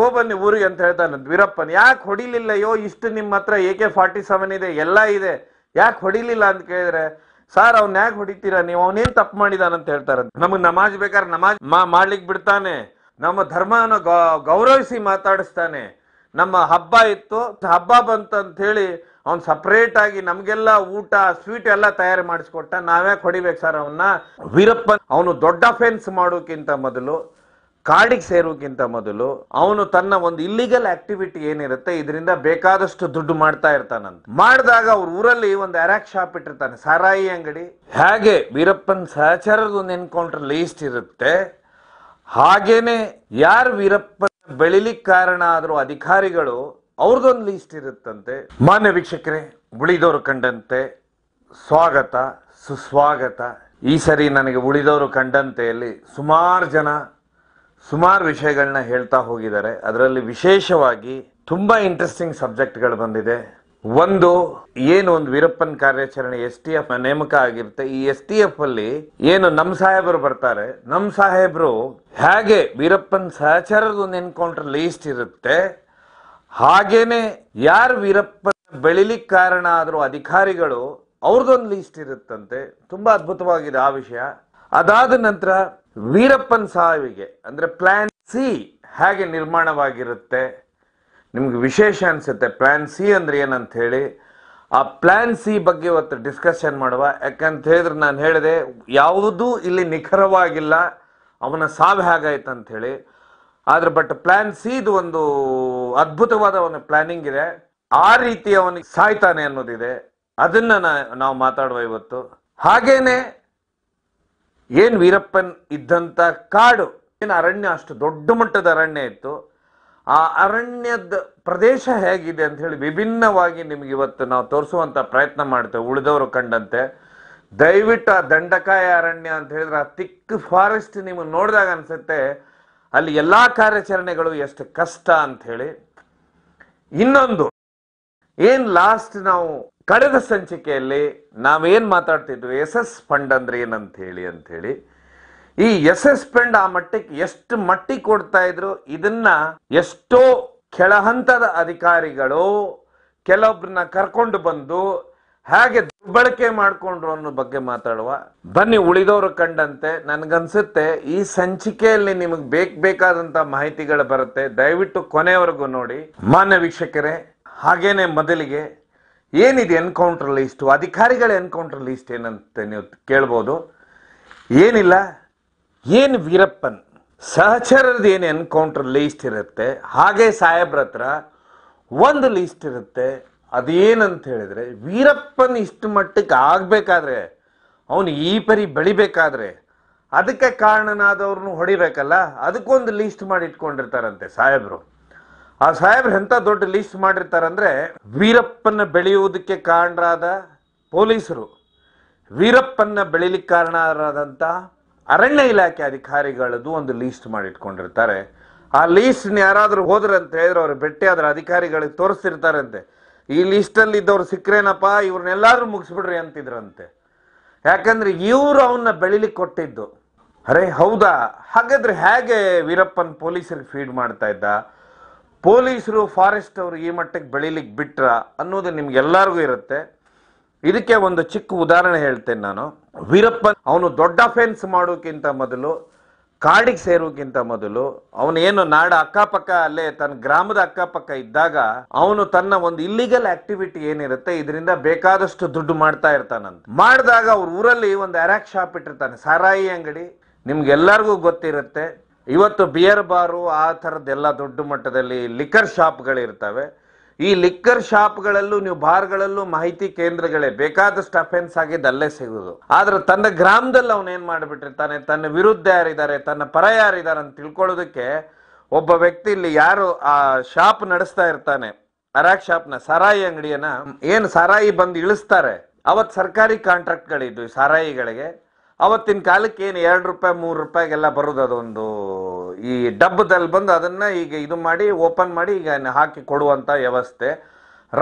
ಹೋಗಿ ಬನ್ನಿ ಊರಿಗೆ ಅಂತ ಹೇಳ್ತಾನಂತ ವೀರಪ್ಪನ್ ಯಾಕೆ ಹೊಡಿಲಿಲ್ಲ ಯೋ ಇಷ್ಟು ನಿಮ್ಮ ಹತ್ರ ಎ ಕೆ ಫಾರ್ಟಿ ಸೆವೆನ್ ಇದೆ ಎಲ್ಲ ಇದೆ ಯಾಕೆ ಹೊಡಿಲಿಲ್ಲ ಅಂತ ಕೇಳಿದ್ರೆ ಸರ್ ಅವ್ನ ಯಾಕೆ ಹೊಡಿತೀರಾ ನೀವು ಅವನೇನ್ ತಪ್ಪು ಮಾಡಿದಾನಂತ ಹೇಳ್ತಾರಂತ ನಮಗ್ ನಮಾಜ್ ಬೇಕಾದ್ರೆ ನಮಾಜ್ ಮಾಡ್ಲಿಕ್ ಬಿಡ್ತಾನೆ ನಮ್ಮ ಧರ್ಮನ ಗೌರವಿಸಿ ಮಾತಾಡಿಸ್ತಾನೆ ನಮ್ಮ ಹಬ್ಬ ಇತ್ತು ಹಬ್ಬ ಬಂತಂತ ಹೇಳಿ ಅವ್ನ್ ಸಪ್ರೇಟ್ ಆಗಿ ನಮ್ಗೆಲ್ಲ ಊಟ ಸ್ವೀಟ್ ಎಲ್ಲ ತಯಾರಿ ಮಾಡಿಸ್ಕೊಟ್ಟ ನಾವ್ಯಾಕ್ ಹೊಡಿಬೇಕು ಸರ್ ಅವನ್ನ ವೀರಪ್ಪನ್ ಅವನು ದೊಡ್ಡ ಅಫೆನ್ಸ್ ಮಾಡೋಕ್ಕಿಂತ ಮೊದಲು ಕಾರ್ಡಿಗೆ ಸೇರೋಕ್ಕಿಂತ ಮೊದಲು ಅವನು ತನ್ನ ಒಂದು ಇಲ್ಲಿಗಲ್ ಆಕ್ಟಿವಿಟಿ ಏನಿರುತ್ತೆ ಇದರಿಂದ ಬೇಕಾದಷ್ಟು ದುಡ್ಡು ಮಾಡ್ತಾ ಇರ್ತಾನಂತ ಮಾಡಿದಾಗ ಅವ್ರ ಊರಲ್ಲಿ ಒಂದು ಅರಾಕ್ ಶಾಪ್ ಇಟ್ಟಿರ್ತಾನೆ ಸಾರಾಯಿ ಅಂಗಡಿ ಹೇಗೆ ವೀರಪ್ಪನ್ ಸಹಚಾರದ ಒಂದು ಎನ್ಕೌಂಟರ್ ಲೀಸ್ಟ್ ಇರುತ್ತೆ ಹಾಗೇನೆ ಯಾರು ವೀರಪ್ಪ ಬೆಳಿಲಿಕ್ಕೆ ಕಾರಣ ಆದರೂ ಅಧಿಕಾರಿಗಳು ಅವ್ರದ್ದೊಂದು ಲೀಸ್ಟ್ ಇರುತ್ತಂತೆ ಮಾನ್ಯ ವೀಕ್ಷಕರೇ ಉಳಿದವರು ಕಂಡಂತೆ ಸ್ವಾಗತ ಸುಸ್ವಾಗತ ಈ ಸರಿ ನನಗೆ ಉಳಿದವರು ಕಂಡಂತೆಯಲ್ಲಿ ಸುಮಾರು ಜನ ಸುಮಾರು ವಿಷಯಗಳನ್ನ ಹೇಳ್ತಾ ಹೋಗಿದ್ದಾರೆ ಅದರಲ್ಲಿ ವಿಶೇಷವಾಗಿ ತುಂಬಾ ಇಂಟ್ರೆಸ್ಟಿಂಗ್ ಸಬ್ಜೆಕ್ಟ್ಗಳು ಬಂದಿದೆ ಒಂದು ಏನು ಒಂದು ವೀರಪ್ಪನ್ ಕಾರ್ಯಾಚರಣೆ ಎಸ್ ಟಿ ಎಫ್ ನೇಮಕ ಆಗಿರುತ್ತೆ ಈ ಎಸ್ ಟಿ ಎಫ್ ಅಲ್ಲಿ ಏನು ನಮ್ ಸಾಹೇಬರು ಬರ್ತಾರೆ ನಮ್ ಸಾಹೇಬರು ಹೇಗೆ ವೀರಪ್ಪನ್ ಸಹಚಾರದ ಒಂದು ಎನ್ಕೌಂಟರ್ ಲೀಸ್ಟ್ ಇರುತ್ತೆ ಹಾಗೇನೆ ಯಾರು ವೀರಪ್ಪನ್ ಬೆಳಿಲಿಕ್ಕೆ ಕಾರಣ ಆದರೂ ಅಧಿಕಾರಿಗಳು ಅವ್ರದ್ದೊಂದು ಲೀಸ್ಟ್ ಇರುತ್ತಂತೆ ತುಂಬಾ ಅದ್ಭುತವಾಗಿದೆ ಆ ವಿಷಯ ಅದಾದ ನಂತರ ವೀರಪ್ಪನ್ ಸಾವಿಗೆ ಅಂದರೆ ಪ್ಲ್ಯಾನ್ ಸಿ ಹೇಗೆ ನಿರ್ಮಾಣವಾಗಿರುತ್ತೆ ನಿಮ್ಗೆ ವಿಶೇಷ ಅನಿಸುತ್ತೆ ಪ್ಲ್ಯಾನ್ ಸಿ ಅಂದ್ರೆ ಏನಂತ ಹೇಳಿ ಆ ಪ್ಲ್ಯಾನ್ ಸಿ ಬಗ್ಗೆ ಇವತ್ತು ಡಿಸ್ಕಷನ್ ಮಾಡುವ ಯಾಕಂತ ಹೇಳಿದ್ರೆ ನಾನು ಹೇಳಿದೆ ಯಾವುದೂ ಇಲ್ಲಿ ನಿಖರವಾಗಿಲ್ಲ ಅವನ ಸಾವು ಹೇಗಾಯ್ತು ಹೇಳಿ ಆದ್ರೆ ಬಟ್ ಪ್ಲ್ಯಾನ್ ಇದು ಒಂದು ಅದ್ಭುತವಾದ ಒಂದು ಪ್ಲಾನಿಂಗ್ ಇದೆ ಆ ರೀತಿ ಅವನಿಗೆ ಸಾಯ್ತಾನೆ ಅನ್ನೋದಿದೆ ಅದನ್ನ ನಾವು ಮಾತಾಡುವ ಇವತ್ತು ಹಾಗೇನೆ ಏನ್ ವೀರಪ್ಪನ್ ಇದ್ದಂತ ಕಾಡು ಏನು ಅರಣ್ಯ ಅಷ್ಟು ದೊಡ್ಡ ಮಟ್ಟದ ಅರಣ್ಯ ಇತ್ತು ಆ ಅರಣ್ಯದ ಪ್ರದೇಶ ಹೇಗಿದೆ ಅಂತ ಹೇಳಿ ವಿಭಿನ್ನವಾಗಿ ನಿಮ್ಗೆ ಇವತ್ತು ನಾವು ತೋರಿಸುವಂತ ಪ್ರಯತ್ನ ಮಾಡ್ತೇವೆ ಉಳಿದವರು ಕಂಡಂತೆ ದಯವಿಟ್ಟು ಆ ದಂಡಕಾಯ ಅರಣ್ಯ ಅಂತ ಹೇಳಿದ್ರೆ ಆ ತಿಕ್ ಫಾರೆಸ್ಟ್ ನಿಮಗೆ ನೋಡಿದಾಗ ಅನ್ಸುತ್ತೆ ಅಲ್ಲಿ ಎಲ್ಲ ಕಾರ್ಯಾಚರಣೆಗಳು ಎಷ್ಟು ಕಷ್ಟ ಅಂತ ಹೇಳಿ ಇನ್ನೊಂದು ಏನ್ ಲಾಸ್ಟ್ ನಾವು ಕಳೆದ ಸಂಚಿಕೆಯಲ್ಲಿ ನಾವೇನು ಮಾತಾಡ್ತಿದ್ವಿ ಎಸ್ ಎಸ್ ಫಂಡ್ ಅಂದ್ರೆ ಏನಂತ ಹೇಳಿ ಹೇಳಿ ಈ ಎಸ್ ಎಸ್ ಫಂಡ್ ಆ ಮಟ್ಟಕ್ಕೆ ಎಷ್ಟು ಮಟ್ಟಿ ಕೊಡ್ತಾ ಇದ್ರು ಇದನ್ನ ಎಷ್ಟೋ ಕೆಳಹಂತದ ಅಧಿಕಾರಿಗಳು ಕೆಲವೊಬ್ಬರನ್ನ ಕರ್ಕೊಂಡು ಬಂದು ಹಾಗೆ ದುರ್ಬಳಕೆ ಮಾಡಿಕೊಂಡ್ರು ಅನ್ನೋ ಬಗ್ಗೆ ಮಾತಾಡುವ ಬನ್ನಿ ಉಳಿದವರು ಕಂಡಂತೆ ನನ್ಗನ್ಸುತ್ತೆ ಈ ಸಂಚಿಕೆಯಲ್ಲಿ ನಿಮಗೆ ಬೇಕ್ ಬೇಕಾದಂತ ಮಾಹಿತಿಗಳು ಬರುತ್ತೆ ದಯವಿಟ್ಟು ಕೊನೆಯವರೆಗೂ ನೋಡಿ ಮಾನ್ಯ ವೀಕ್ಷಕರೇ ಹಾಗೇನೆ ಮೊದಲಿಗೆ ಏನಿದೆ ಎನ್ಕೌಂಟರ್ ಲಿಸ್ಟು ಅಧಿಕಾರಿಗಳ ಎನ್ಕೌಂಟರ್ ಲಿಸ್ಟ್ ಏನಂತ ನೀವು ಕೇಳ್ಬೋದು ಏನಿಲ್ಲ ಏನು ವೀರಪ್ಪನ್ ಸಹಚರರದ ಏನು ಎನ್ಕೌಂಟರ್ ಲೀಸ್ಟ್ ಇರುತ್ತೆ ಹಾಗೆ ಸಾಹೇಬ್ರ ಹತ್ರ ಒಂದು ಲೀಸ್ಟ್ ಇರುತ್ತೆ ಅದೇನಂತ ಹೇಳಿದರೆ ವೀರಪ್ಪನ್ ಇಷ್ಟು ಮಟ್ಟಕ್ಕೆ ಆಗಬೇಕಾದ್ರೆ ಅವನು ಈ ಪರಿ ಬೆಳಿಬೇಕಾದ್ರೆ ಅದಕ್ಕೆ ಕಾರಣನಾದವ್ರನ್ನೂ ಹೊಡಿಬೇಕಲ್ಲ ಅದಕ್ಕೊಂದು ಲೀಸ್ಟ್ ಮಾಡಿ ಇಟ್ಕೊಂಡಿರ್ತಾರಂತೆ ಸಾಹೇಬರು ಆ ಸಾಹೇಬ್ರು ಎಂತ ದೊಡ್ಡ ಲೀಸ್ಟ್ ಮಾಡಿರ್ತಾರಂದ್ರೆ ವೀರಪ್ಪನ ಬೆಳೆಯುವುದಕ್ಕೆ ಕಾರಣರಾದ ಪೊಲೀಸರು ವೀರಪ್ಪನ್ನ ಬೆಳಿಲಿಕ್ಕೆ ಕಾರಣರಾದಂತ ಅರಣ್ಯ ಇಲಾಖೆ ಅಧಿಕಾರಿಗಳದ್ದು ಒಂದು ಲೀಸ್ಟ್ ಮಾಡಿಟ್ಕೊಂಡಿರ್ತಾರೆ ಆ ಲೀಸ್ಟ್ನ ಯಾರಾದರೂ ಹೋದ್ರೆ ಅಂತ ಹೇಳಿದ್ರೆ ಅವ್ರು ಭೇಟಿ ಆದ್ರೆ ಅಧಿಕಾರಿಗಳಿಗೆ ತೋರಿಸ್ತಿರ್ತಾರಂತೆ ಈ ಲೀಸ್ಟಲ್ಲಿ ಇದ್ದವ್ರು ಸಿಕ್ಕರೇನಪ್ಪ ಇವ್ರನ್ನೆಲ್ಲಾದ್ರೂ ಮುಗಿಸ್ಬಿಡ್ರಿ ಅಂತಿದ್ರಂತೆ ಯಾಕಂದ್ರೆ ಇವ್ರು ಅವನ್ನ ಬೆಳಿಲಿಕ್ಕೆ ಕೊಟ್ಟಿದ್ದು ಅರೆ ಹೌದಾ ಹಾಗಾದ್ರೆ ಹೇಗೆ ವೀರಪ್ಪನ್ ಪೊಲೀಸರಿಗೆ ಫೀಡ್ ಮಾಡ್ತಾ ಇದ್ದ ಪೊಲೀಸರು ಫಾರೆಸ್ಟ್ ಅವರು ಈ ಮಟ್ಟಕ್ಕೆ ಬೆಳಿಲಿಕ್ಕೆ ಬಿಟ್ರ ಅನ್ನೋದು ನಿಮ್ಗೆಲ್ಲರಿಗೂ ಇರುತ್ತೆ ಇದಕ್ಕೆ ಒಂದು ಚಿಕ್ಕ ಉದಾಹರಣೆ ಹೇಳ್ತೇನೆ ನಾನು ವೀರಪ್ಪ ಅವನು ದೊಡ್ಡ ಅಫೆನ್ಸ್ ಮಾಡೋಕ್ಕಿಂತ ಮೊದಲು ಕಾಡಿಗೆ ಸೇರೋಕ್ಕಿಂತ ಮೊದಲು ಅವನೇನು ನಾಡ ಅಕ್ಕಪಕ್ಕ ಅಲ್ಲೇ ತನ್ನ ಗ್ರಾಮದ ಅಕ್ಕಪಕ್ಕ ಇದ್ದಾಗ ಅವನು ತನ್ನ ಒಂದು ಇಲ್ಲಿಗಲ್ ಆಕ್ಟಿವಿಟಿ ಏನಿರುತ್ತೆ ಇದರಿಂದ ಬೇಕಾದಷ್ಟು ದುಡ್ಡು ಮಾಡ್ತಾ ಇರ್ತಾನಂತ ಮಾಡಿದಾಗ ಅವ್ರ ಊರಲ್ಲಿ ಒಂದು ಅರಾಕ್ ಶಾಪ್ ಇಟ್ಟಿರ್ತಾನೆ ಸಾರಾಯಿ ಅಂಗಡಿ ನಿಮ್ಗೆಲ್ಲರಿಗೂ ಗೊತ್ತಿರುತ್ತೆ ಇವತ್ತು ಬಿಯರ್ ಬಾರು ಆ ಥರದ್ದೆಲ್ಲ ದೊಡ್ಡ ಮಟ್ಟದಲ್ಲಿ ಲಿಕ್ಕರ್ ಶಾಪ್ಗಳಿರ್ತವೆ ಈ ಲಿಕ್ಕರ್ ಶಾಪ್ಗಳಲ್ಲೂ ನೀವು ಬಾರ್ಗಳಲ್ಲೂ ಮಾಹಿತಿ ಕೇಂದ್ರಗಳೇ ಬೇಕಾದಷ್ಟು ಅಫೆನ್ಸ್ ಆಗಿದ್ದು ಅಲ್ಲೇ ಸಿಗುದು ಆದ್ರೆ ತನ್ನ ಗ್ರಾಮದಲ್ಲಿ ಏನು ಮಾಡ್ಬಿಟ್ಟಿರ್ತಾನೆ ತನ್ನ ವಿರುದ್ಧ ಯಾರಿದ್ದಾರೆ ತನ್ನ ಪರ ಯಾರಿದ್ದಾರೆ ಅಂತ ತಿಳ್ಕೊಳ್ಳೋದಕ್ಕೆ ಒಬ್ಬ ವ್ಯಕ್ತಿ ಇಲ್ಲಿ ಯಾರು ಆ ಶಾಪ್ ನಡೆಸ್ತಾ ಇರ್ತಾನೆ ಅರಾಕ್ ಶಾಪ್ನ ಸಾರಾಯಿ ಅಂಗಡಿಯನ್ನ ಏನು ಸಾರಾಯಿ ಬಂದು ಇಳಿಸ್ತಾರೆ ಅವತ್ ಸರ್ಕಾರಿ ಕಾಂಟ್ರಾಕ್ಟ್ಗಳಿದ್ವು ಸಾರಾಯಿಗಳಿಗೆ ಅವತ್ತಿನ ಕಾಲಕ್ಕೆ ಏನು ಎರಡು ರೂಪಾಯಿ ಮೂರು ರೂಪಾಯಿಗೆಲ್ಲ ಬರೋದು ಅದೊಂದು ಈ ಡಬ್ಬದಲ್ಲಿ ಬಂದು ಅದನ್ನು ಈಗ ಇದು ಮಾಡಿ ಓಪನ್ ಮಾಡಿ ಈಗ ಹಾಕಿ ಕೊಡುವಂಥ ವ್ಯವಸ್ಥೆ